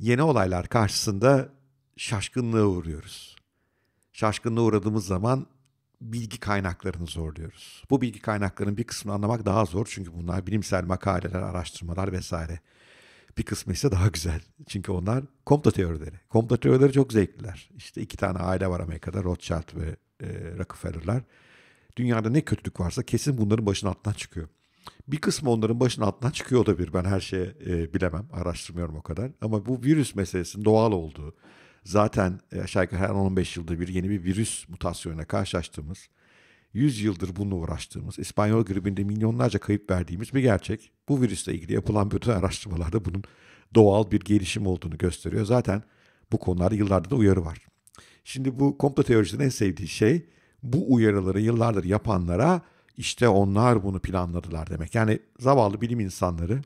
yeni olaylar karşısında şaşkınlığa uğruyoruz. Şaşkınlığa uğradığımız zaman bilgi kaynaklarını zorluyoruz. Bu bilgi kaynaklarının bir kısmını anlamak daha zor çünkü bunlar bilimsel makaleler, araştırmalar vesaire. Bir kısmı ise daha güzel. Çünkü onlar komplo teorileri. Komplo teorileri çok zevkliler. İşte iki tane aile var Amerika'da Rothschild ve e, Rockefeller'lar. Dünyada ne kötülük varsa kesin bunların başının altından çıkıyor. Bir kısmı onların başının altından çıkıyor olabilir. Ben her şeyi e, bilemem, araştırmıyorum o kadar. Ama bu virüs meselesinin doğal olduğu, zaten e, aşağı yukarı her 15 yılda bir yeni bir virüs mutasyonuna karşılaştığımız, 100 yıldır bununla uğraştığımız, İspanyol gribinde milyonlarca kayıp verdiğimiz bir gerçek. Bu virüsle ilgili yapılan bütün araştırmalarda bunun doğal bir gelişim olduğunu gösteriyor. Zaten bu konularda yıllarda da uyarı var. Şimdi bu komplo teorisinin en sevdiği şey bu uyarıları yıllardır yapanlara işte onlar bunu planladılar demek. Yani zavallı bilim insanları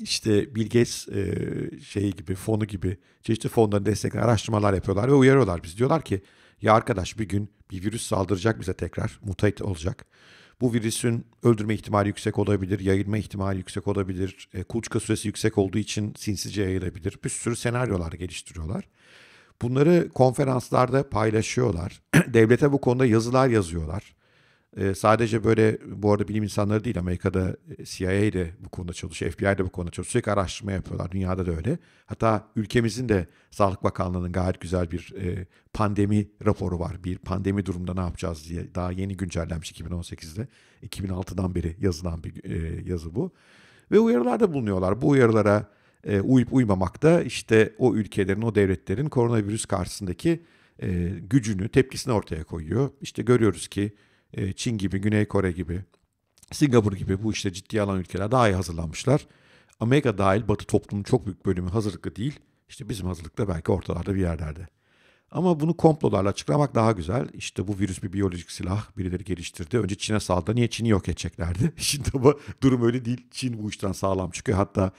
işte Bill Gates e, şeyi gibi, fonu gibi çeşitli fonların destekli araştırmalar yapıyorlar ve uyarıyorlar biz. Diyorlar ki ya arkadaş bir gün bir virüs saldıracak bize tekrar, mutate olacak. Bu virüsün öldürme ihtimali yüksek olabilir, yayılma ihtimali yüksek olabilir, e, kuluçka süresi yüksek olduğu için sinsice yayılabilir. Bir sürü senaryolar geliştiriyorlar. Bunları konferanslarda paylaşıyorlar. Devlete bu konuda yazılar yazıyorlar. Ee, sadece böyle bu arada bilim insanları değil Amerika'da e, CIA de bu konuda çalışıyor, FBI de bu konuda çalışıyor. Sürekli araştırma yapıyorlar. Dünyada da öyle. Hatta ülkemizin de Sağlık Bakanlığı'nın gayet güzel bir e, pandemi raporu var. Bir pandemi durumda ne yapacağız diye daha yeni güncellenmiş 2018'de. 2006'dan beri yazılan bir e, yazı bu. Ve uyarılarda bulunuyorlar. Bu uyarılara e, uyup uymamak da işte o ülkelerin, o devletlerin koronavirüs karşısındaki e, gücünü, tepkisini ortaya koyuyor. İşte görüyoruz ki e, Çin gibi, Güney Kore gibi, Singapur gibi bu işte ciddi alan ülkeler daha iyi hazırlanmışlar. Amerika dahil Batı toplumun çok büyük bölümü hazırlıklı değil. İşte bizim hazırlıkta belki ortalarda bir yerlerde. Ama bunu komplolarla açıklamak daha güzel. İşte bu virüs bir biyolojik silah birileri geliştirdi. Önce Çin'e saldı. Niye Çin'i yok edeceklerdi? Şimdi ama durum öyle değil. Çin bu işten sağlam çıkıyor. Hatta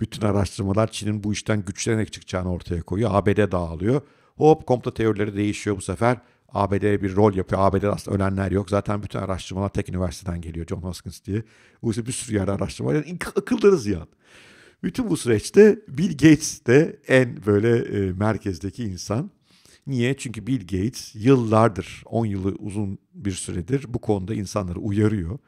bütün araştırmalar Çin'in bu işten güçlenerek çıkacağını ortaya koyuyor. ABD dağılıyor. Hop komplo teorileri değişiyor bu sefer. ABD'ye bir rol yapıyor. ABD'de aslında ölenler yok. Zaten bütün araştırmalar tek üniversiteden geliyor John Hoskins diye. Bu bir sürü yerde araştırma var. Yani akılları ziyan. Bütün bu süreçte Bill Gates de en böyle e, merkezdeki insan. Niye? Çünkü Bill Gates yıllardır, 10 yılı uzun bir süredir bu konuda insanları uyarıyor.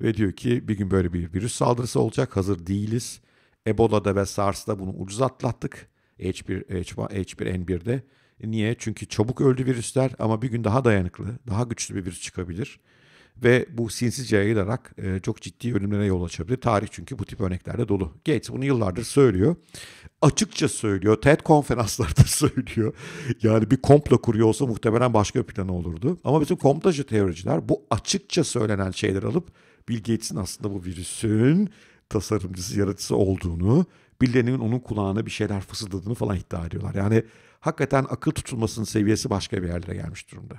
Ve diyor ki bir gün böyle bir virüs saldırısı olacak, hazır değiliz. Ebola'da ve SARS'da bunu ucuz atlattık. H1, H1, H1N1'de. Niye? Çünkü çabuk öldü virüsler ama bir gün daha dayanıklı, daha güçlü bir virüs çıkabilir. Ve bu sinsice yayılarak e, çok ciddi ölümlere yol açabilir. Tarih çünkü bu tip örneklerde dolu. Gates bunu yıllardır söylüyor. Açıkça söylüyor. TED konferanslarda söylüyor. Yani bir komplo kuruyor olsa muhtemelen başka bir planı olurdu. Ama bizim komplocu teoriciler bu açıkça söylenen şeyleri alıp Bill Gates'in aslında bu virüsün tasarımcısı, yaratıcısı olduğunu birilerinin onun kulağına bir şeyler fısıldadığını falan iddia ediyorlar. Yani hakikaten akıl tutulmasının seviyesi başka bir yerlere gelmiş durumda.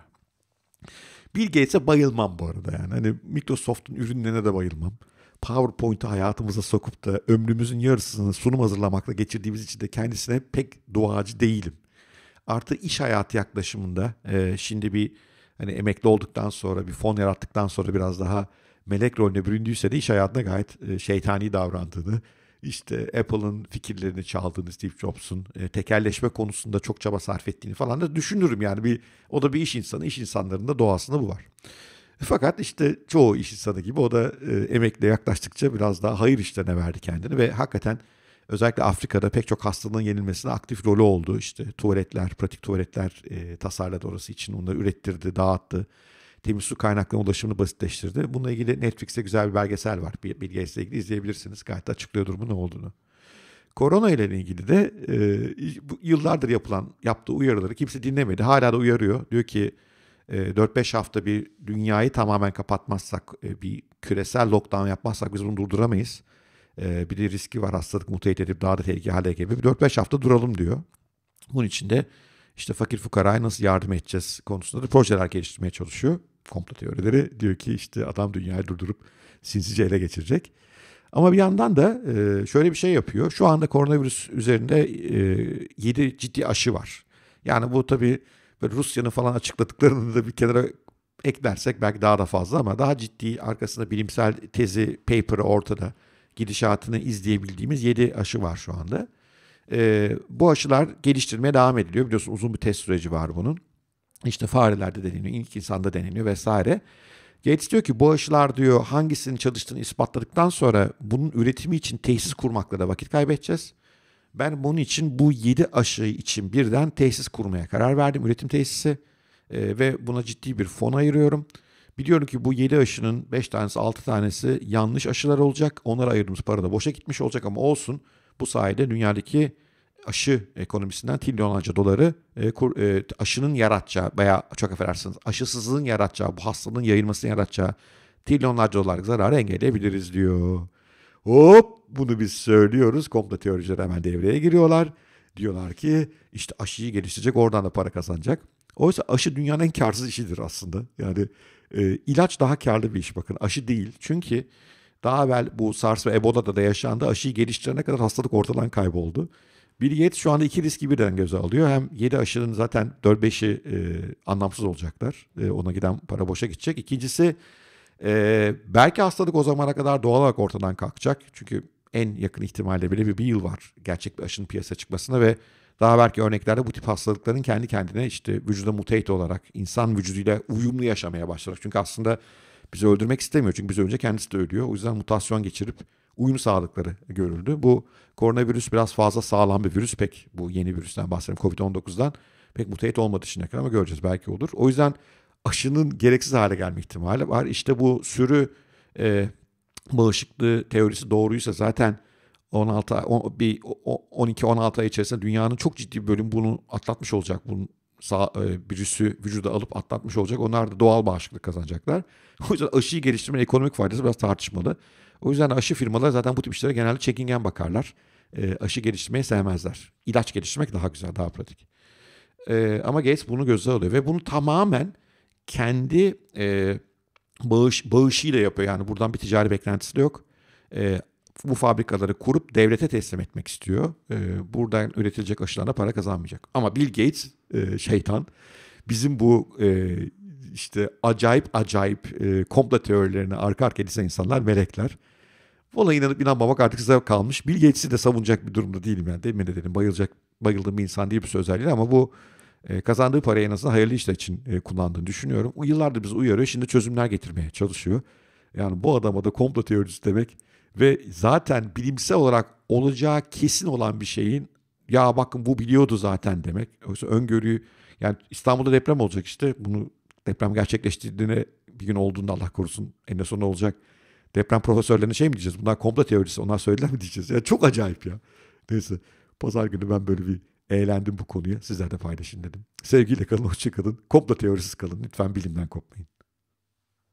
Bill Gates'e bayılmam bu arada yani. Hani Microsoft'un ürünlerine de bayılmam. PowerPoint'i hayatımıza sokup da ömrümüzün yarısını sunum hazırlamakla geçirdiğimiz için de kendisine pek duacı değilim. Artı iş hayatı yaklaşımında e, şimdi bir hani emekli olduktan sonra bir fon yarattıktan sonra biraz daha melek rolüne büründüyse de iş hayatında gayet e, şeytani davrandığını, işte Apple'ın fikirlerini çaldığını Steve Jobs'un e, tekerleşme konusunda çok çaba sarf ettiğini falan da düşünürüm yani bir o da bir iş insanı iş insanlarının da doğasında bu var. E, fakat işte çoğu iş insanı gibi o da e, emekle yaklaştıkça biraz daha hayır işlerine verdi kendini ve hakikaten özellikle Afrika'da pek çok hastalığın yenilmesine aktif rolü oldu. İşte tuvaletler, pratik tuvaletler e, tasarladı orası için onları ürettirdi, dağıttı temiz su kaynaklarına ulaşımını basitleştirdi. Bununla ilgili Netflix'te güzel bir belgesel var. Bill Gates'le ilgili izleyebilirsiniz. Gayet açıklıyor durumu ne olduğunu. Korona ile ilgili de e, yıllardır yapılan yaptığı uyarıları kimse dinlemedi. Hala da uyarıyor. Diyor ki e, 4-5 hafta bir dünyayı tamamen kapatmazsak, e, bir küresel lockdown yapmazsak biz bunu durduramayız. E, bir de riski var hastalık mutate edip daha da tehlikeli hale gelebilir. 4-5 hafta duralım diyor. Bunun için de işte fakir fukaraya nasıl yardım edeceğiz konusunda da projeler geliştirmeye çalışıyor komplo teorileri diyor ki işte adam dünyayı durdurup sinsice ele geçirecek. Ama bir yandan da e, şöyle bir şey yapıyor. Şu anda koronavirüs üzerinde e, 7 ciddi aşı var. Yani bu tabii Rusya'nın falan açıkladıklarını da bir kenara eklersek belki daha da fazla ama daha ciddi arkasında bilimsel tezi, paper'ı ortada gidişatını izleyebildiğimiz 7 aşı var şu anda. E, bu aşılar geliştirmeye devam ediliyor. Biliyorsun uzun bir test süreci var bunun. İşte farelerde deneniyor, ilk insanda deneniyor vesaire. Gates diyor ki bu aşılar diyor hangisinin çalıştığını ispatladıktan sonra bunun üretimi için tesis kurmakla da vakit kaybedeceğiz. Ben bunun için bu 7 aşı için birden tesis kurmaya karar verdim. Üretim tesisi e, ve buna ciddi bir fon ayırıyorum. Biliyorum ki bu 7 aşının 5 tanesi 6 tanesi yanlış aşılar olacak. Onlara ayırdığımız para da boşa gitmiş olacak ama olsun. Bu sayede dünyadaki aşı ekonomisinden trilyonlarca doları e, kur, e, aşının yaratacağı veya çok affedersiniz aşısızlığın yaratacağı, bu hastalığın yayılmasını yaratacağı trilyonlarca dolarlık zararı engelleyebiliriz diyor. Hop bunu biz söylüyoruz. Komplo teorileri hemen devreye giriyorlar. Diyorlar ki işte aşıyı geliştirecek oradan da para kazanacak. Oysa aşı dünyanın en karsız işidir aslında. Yani e, ilaç daha karlı bir iş bakın aşı değil. Çünkü daha evvel bu SARS ve Ebola'da da yaşandı. Aşıyı geliştirene kadar hastalık ortadan kayboldu. Bill Gates şu anda iki riski birden göze alıyor. Hem 7 aşının zaten 4-5'i e, anlamsız olacaklar. E, ona giden para boşa gidecek. İkincisi e, belki hastalık o zamana kadar doğal olarak ortadan kalkacak. Çünkü en yakın ihtimalle bile bir, bir yıl var gerçek bir aşının piyasaya çıkmasına ve daha belki örneklerde bu tip hastalıkların kendi kendine işte vücuda mutate olarak insan vücuduyla uyumlu yaşamaya başlayarak. Çünkü aslında bizi öldürmek istemiyor. Çünkü bizi önce kendisi de ölüyor. O yüzden mutasyon geçirip uyum sağladıkları görüldü. Bu koronavirüs biraz fazla sağlam bir virüs pek bu yeni virüsten bahsediyorum Covid-19'dan pek mutayet olmadığı için kadar ama göreceğiz belki olur. O yüzden aşının gereksiz hale gelme ihtimali var. İşte bu sürü e, bağışıklığı teorisi doğruysa zaten 16 on, bir 12 16 ay içerisinde dünyanın çok ciddi bir bölüm bunu atlatmış olacak. Bunun sağ, e, virüsü vücuda alıp atlatmış olacak. Onlar da doğal bağışıklık kazanacaklar. O yüzden aşıyı geliştirmenin ekonomik faydası biraz tartışmalı. O yüzden aşı firmaları zaten bu tip işlere genelde çekingen bakarlar. E, aşı geliştirmeyi sevmezler. İlaç geliştirmek daha güzel, daha pratik. E, ama Gates bunu gözler alıyor ve bunu tamamen kendi e, bağış bağışıyla yapıyor. Yani buradan bir ticari beklentisi de yok. E, bu fabrikaları kurup devlete teslim etmek istiyor. E, buradan üretilecek aşılarla para kazanmayacak. Ama Bill Gates e, şeytan bizim bu e, işte acayip acayip e, komplo teorilerine arka arka dizen insanlar melekler. Ona inanıp inanmamak artık size kalmış. Bill Gates'i de savunacak bir durumda değilim yani. Demin de dedim bayılacak, bayıldığım bir insan değil bu özelliği ama bu e, kazandığı parayı en azından hayırlı işler için e, kullandığını düşünüyorum. O yıllardır bizi uyarıyor. Şimdi çözümler getirmeye çalışıyor. Yani bu adama da komplo teorisi demek ve zaten bilimsel olarak olacağı kesin olan bir şeyin ya bakın bu biliyordu zaten demek. Oysa öngörüyü yani İstanbul'da deprem olacak işte bunu Deprem gerçekleştirdiğine bir gün olduğunda Allah korusun en son olacak. Deprem profesörlerine şey mi diyeceğiz? Bunlar komplo teorisi onlar söylediler mi diyeceğiz? Ya çok acayip ya. Neyse pazar günü ben böyle bir eğlendim bu konuya. Sizler de paylaşın dedim. Sevgiyle kalın, hoşça kalın. Komplo teorisiz kalın. Lütfen bilimden kopmayın.